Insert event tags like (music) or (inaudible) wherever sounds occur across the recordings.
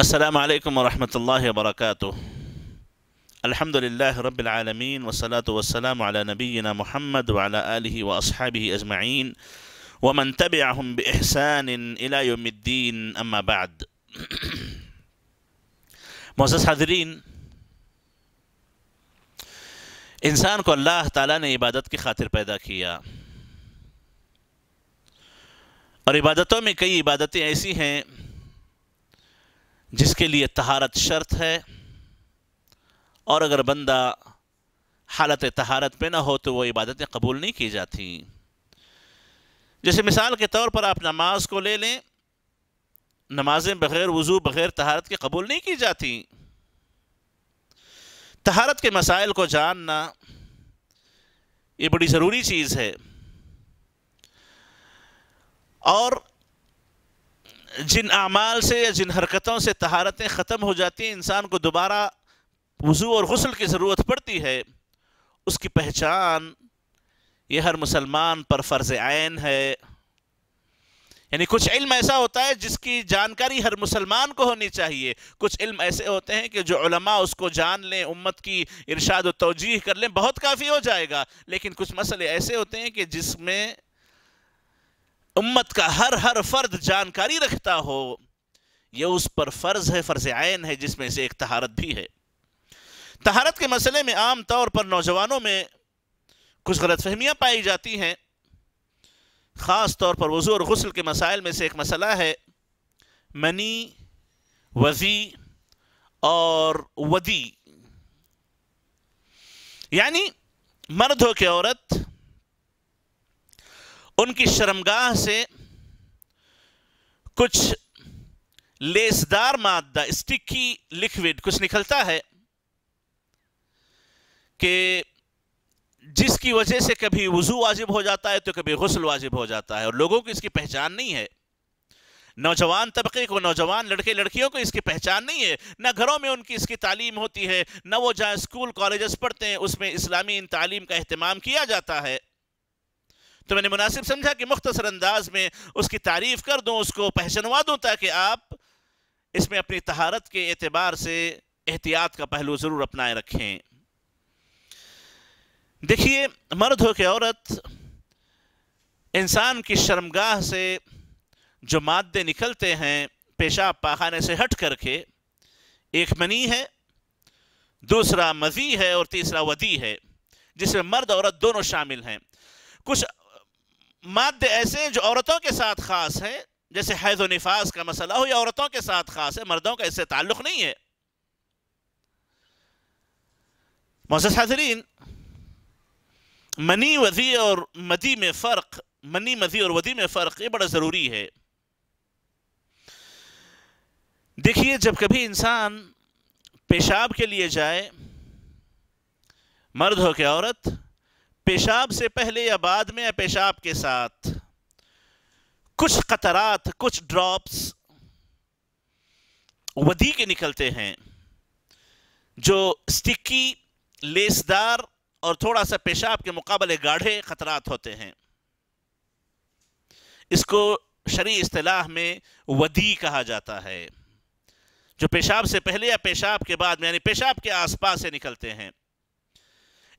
السلام عليكم ورحمة الله وبركاته الحمد لله رب العالمين والصلاة والسلام على نبينا محمد وعلى آله وأصحابه أجمعين ومن تبعهم بإحسان إلى يوم الدين أما بعد معزز (coughs) حاضرین انسان كل الله تعالى ने इबादत की खातिर पैदा किया और इबादतों में कई इबादतें ऐसी जिसके लिए तहारत शर्त है और अगर बंदा हालत तहारत पे ना हो तो वो इबादतें कबूल नहीं की जाती जैसे मिसाल के तौर पर आप नमाज को ले लें नमाजें बग़ैर वज़ू बग़ैर तहारत के कबूल नहीं की जाती तहारत के मसाइल को जानना ये बड़ी ज़रूरी चीज़ है और जिन अमाल से या जिन हरकतों से तहारतें ख़त्म हो जाती हैं इंसान को दोबारा वज़ू और गसल की ज़रूरत पड़ती है उसकी पहचान ये हर मुसलमान पर फ़र्ज़ आन है यानी कुछ इल्म ऐसा होता है जिसकी जानकारी हर मुसलमान को होनी चाहिए कुछ इल्म ऐसे होते हैं कि जो उलमा उसको जान लें उम्मत की इरशाद व तोजीह कर लें बहुत काफ़ी हो जाएगा लेकिन कुछ मसले ऐसे होते हैं कि जिसमें उम्मत का हर हर फर्द जानकारी रखता हो यह उस पर फ़र्ज़ है फ़र्ज़ आयन है जिसमें से एक तहारत भी है तहारत के मसले में आम तौर पर नौजवानों में कुछ गलत फहमियाँ पाई जाती हैं ख़ास तौर पर वज़ू और गसल के मसाइल में से एक मसला है मनी वजी और वदी यानी मर्द हो के औरत उनकी शर्मगाह से कुछ लेसदार मादा स्टिकी लिक्विड कुछ निकलता है कि जिसकी वजह से कभी वज़ू वाजिब हो जाता है तो कभी गसल वाजिब हो जाता है और लोगों को इसकी पहचान नहीं है नौजवान तबके को नौजवान लड़के लड़कियों को इसकी पहचान नहीं है ना घरों में उनकी इसकी तालीम होती है ना वो जहाँ स्कूल कॉलेजेस पढ़ते हैं उसमें इस्लामी इन तालीम का अहतमाम किया जाता है तो मैंने मुनासिब समझा कि मुख्तसर अंदाज में उसकी तारीफ़ कर दूँ उसको पहचानवा दूँ ताकि आप इसमें अपनी तहारत के एतबार से एहतियात का पहलू ज़रूर अपनाए रखें देखिए मर्द हो के औरत इंसान की शर्मगाह से जो मादे निकलते हैं पेशाब पाखाने से हट करके एक मनी है दूसरा मजी है और तीसरा वदी है जिसमें मर्द औरत दोनों शामिल हैं कुछ माद ऐसे जो औरतों के साथ ख़ास हैं जैसे हैज़ नफाज का मसला हो या औरतों के साथ ख़ास है मर्दों का इससे ताल्लुक़ नहीं है मोहसिन हाजरीन मनी वजी और मदी में फ़र्क मनी मजी और वदी में फ़र्क ये बड़ा ज़रूरी है देखिए जब कभी इंसान पेशाब के लिए जाए मर्द हो के औरत पेशाब से पहले या बाद में या पेशाब के साथ कुछ खतरात कुछ ड्रॉप्स वदी के निकलते हैं जो स्टिकी लेसदार और थोड़ा सा पेशाब के मुकाबले गाढ़े खतरात होते हैं इसको शरी अतलाह में वदी कहा जाता है जो पेशाब से पहले या पेशाब के बाद में यानी पेशाब के आसपास से निकलते हैं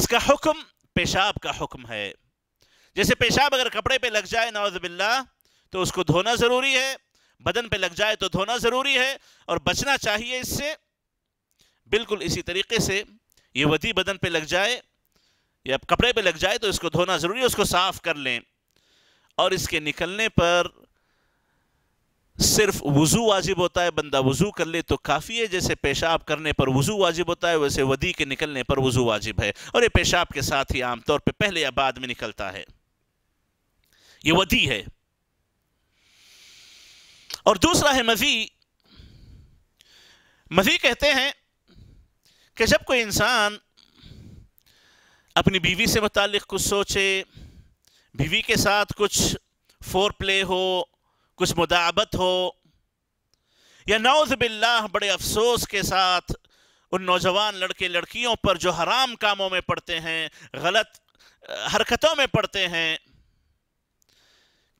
इसका हुक्म पेशाब का हुक्म है जैसे पेशाब अगर कपड़े पे लग जाए नवाजबिल्ला तो उसको धोना ज़रूरी है बदन पे लग जाए तो धोना ज़रूरी है और बचना चाहिए इससे बिल्कुल इसी तरीके से ये वदी बदन पे लग जाए या कपड़े पे लग जाए तो इसको धोना ज़रूरी है उसको साफ़ कर लें और इसके निकलने पर सिर्फ वज़ू वाजिब होता है बंदा वज़ू कर ले तो काफ़ी है जैसे पेशाब करने पर वज़ू वाजिब होता है वैसे वदी के निकलने पर वज़ू वाजिब है और ये पेशाब के साथ ही आमतौर पर पहले या बाद में निकलता है ये वदी है और दूसरा है मजी मजी कहते हैं कि जब कोई इंसान अपनी बीवी से मुतल कुछ सोचे बीवी के साथ कुछ फोर प्ले हो कुछ मुदाबत हो या नौज बिल्ला बड़े अफसोस के साथ उन नौजवान लड़के लड़कियों पर जो हराम कामों में पड़ते हैं गलत हरकतों में पड़ते हैं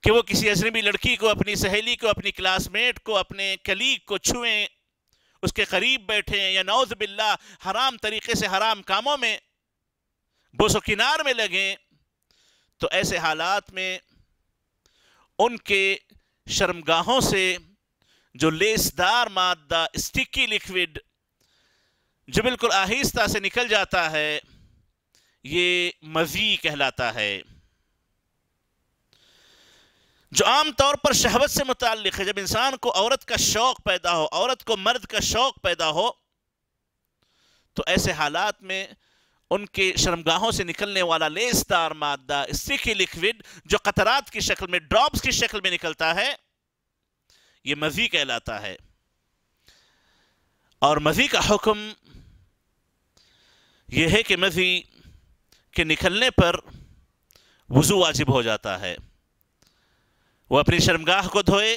कि वो किसी अजनबी लड़की को अपनी सहेली को अपनी क्लासमेट को अपने कलीग को छुएं उसके करीब बैठें या नौज बिल्ला हराम तरीके से हराम कामों में बोसो किनार में लगें तो ऐसे हालात में उनके शर्मगाहों से जो लेसदार मादा स्टिकी लिक्विड जो बिल्कुल आहिस्ता से निकल जाता है ये मजी कहलाता है जो आम तौर पर शहवत से मुतल है जब इंसान को औरत का शौक पैदा हो औरत को मर्द का शौक पैदा हो तो ऐसे हालात में उनके शर्मगाहों से निकलने वाला लेसदार मादा स्टिकी लिक्विड जो कतरात की शक्ल में ड्रॉप्स की शक्ल में निकलता है ये मजी कहलाता है और मजी का हुक्म यह है कि मजी के निकलने पर वज़ू वाजिब हो जाता है वह अपनी शर्मगाह को धोए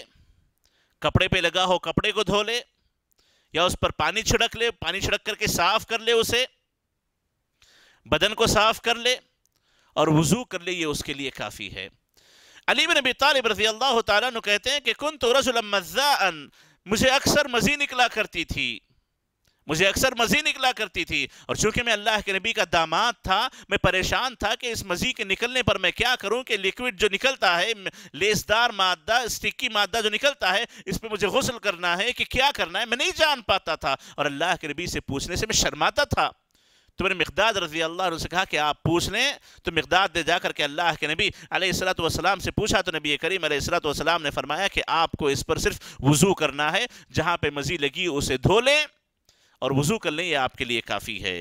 कपड़े पे लगा हो कपड़े को धो ले या उस पर पानी छिड़क ले पानी छिड़क करके साफ़ कर ले उसे बदन को साफ कर ले और वज़ू कर ले ये उसके लिए काफ़ी है अली बिन अबी तालिब रजी अल्लाह तु कहते हैं कि कन तो रसुलमजान मुझे अक्सर मज़ी निकला करती थी मुझे अक्सर मज़ी निकला करती थी और चूंकि मैं अल्लाह के नबी का दामाद था मैं परेशान था कि इस मज़ी के निकलने पर मैं क्या करूं कि लिक्विड जो निकलता है लेसदार मादा स्टिकी मादा जो निकलता है इस पर मुझे गसल करना है कि क्या करना है मैं नहीं जान पाता था और अल्लाह के नबी से पूछने से मैं शर्माता था तो मैंने मकदाद रजी अल्लाह से कहा कि आप पूछ लें तो मकदाद दे जा करके अल्लाह के नबी अलैहिस्सलाम से पूछा तो नबी करीम अलैहिस्सलाम ने फरमाया कि आपको इस पर सिर्फ वज़ू करना है जहाँ पर मज़ी लगी उसे धो लें और वज़ू कर लें यह आपके लिए काफ़ी है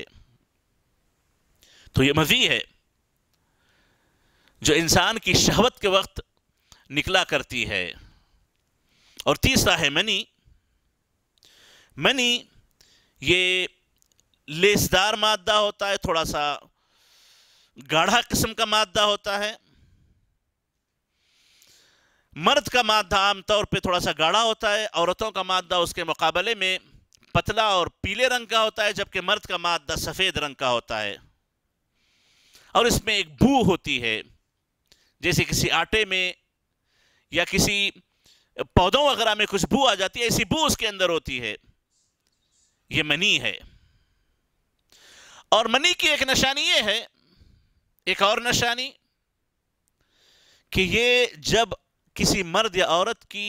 तो ये मज़ी है जो इंसान की शहवत के वक्त निकला करती है और तीसरा है मनी मनी ये लेसदार मादा होता है थोड़ा सा गाढ़ा किस्म का मादा होता है मर्द का मादा आमतौर पे थोड़ा सा गाढ़ा होता है औरतों का मादा उसके मुकाबले में पतला और पीले रंग का होता है जबकि मर्द का मादा सफ़ेद रंग का होता है और इसमें एक बू होती है जैसे किसी आटे में या किसी पौधों वगैरह में कुछ बू आ जाती है ऐसी बू उसके अंदर होती है ये मनी है और मनी की एक निशानी ये है एक और निशानी कि ये जब किसी मर्द या औरत की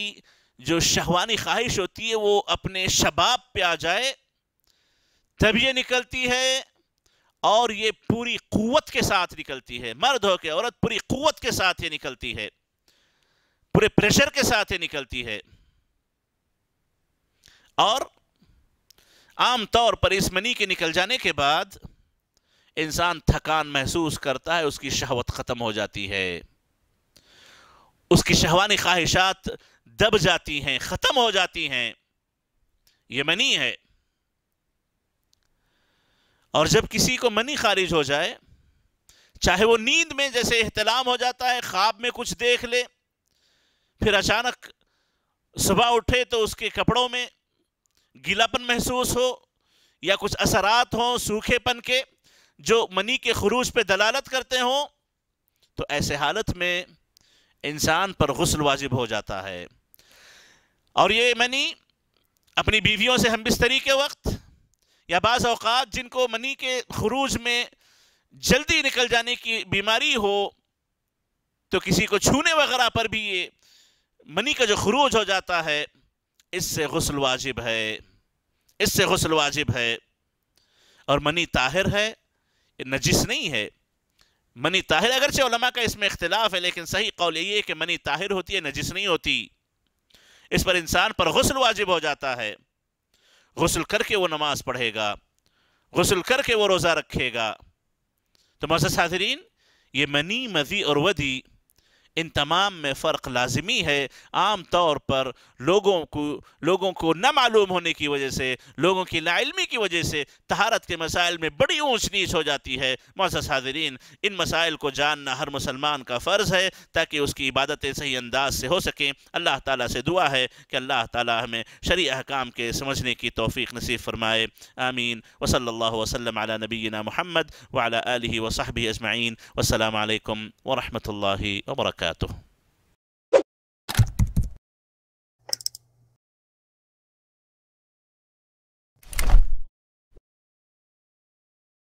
जो शहवानी ख्वाहिश होती है वो अपने शबाब पे आ जाए तब ये निकलती है और ये पूरी कुवत के साथ निकलती है मर्द हो के औरत पूरी कुवत के साथ ये निकलती है पूरे प्रेशर के साथ ये निकलती है और आमतौर पर इस मनी के निकल जाने के बाद इंसान थकान महसूस करता है उसकी शहवत ख़त्म हो जाती है उसकी शहवानी ख्वाहिशात दब जाती हैं ख़त्म हो जाती हैं ये मनी है और जब किसी को मनी खारिज हो जाए चाहे वो नींद में जैसे अहतलाम हो जाता है ख्वाब में कुछ देख ले फिर अचानक सुबह उठे तो उसके कपड़ों में गीलापन महसूस हो या कुछ असरात हों सूखेपन के जो मनी के खरूज पे दलालत करते हों तो ऐसे हालत में इंसान पर गसल वाजिब हो जाता है और ये मनी अपनी बीवियों से हम बिस्तरी के वक्त या बाज़ अवकात जिनको मनी के खरूज में जल्दी निकल जाने की बीमारी हो तो किसी को छूने वगैरह पर भी ये मनी का जो खरूज हो जाता है इससे गसल वाजिब है इससे गसल वाजिब है और मनी ताहिर है नजिस नहीं है मनी ताहिर अगरचे उलमा का इसमें इख्तलाफ है लेकिन सही कौल यही है कि मनी ताहिर होती है नजिस नहीं होती इस पर इंसान पर गसल वाजिब हो जाता है गसल करके वो नमाज़ पढ़ेगा गसल करके वो रोज़ा रखेगा तो मसद हाजरीन ये मनी मदी और वदी इन तमाम में फ़र्क लाजमी है आम तौर पर लोगों को लोगों को न मालूम होने की वजह से लोगों की लाइलमी की वजह से तहारत के मसाइल में बड़ी ऊँच नीच हो जाती है मौसस हादरीन इन मसाइल को जानना हर मुसलमान का फ़र्ज़ है ताकि उसकी इबादतें सही अंदाज से हो सकें अल्लाह ताली से दुआ है कि अल्लाह ताली हमें शरी अहकाम के समझने की तोफ़ी नसीब फ़रमाए आमीन वसल वसलम अला नबीना महमद वाली वसाहब अजमाइन वसलम वरहमल वर्क correto.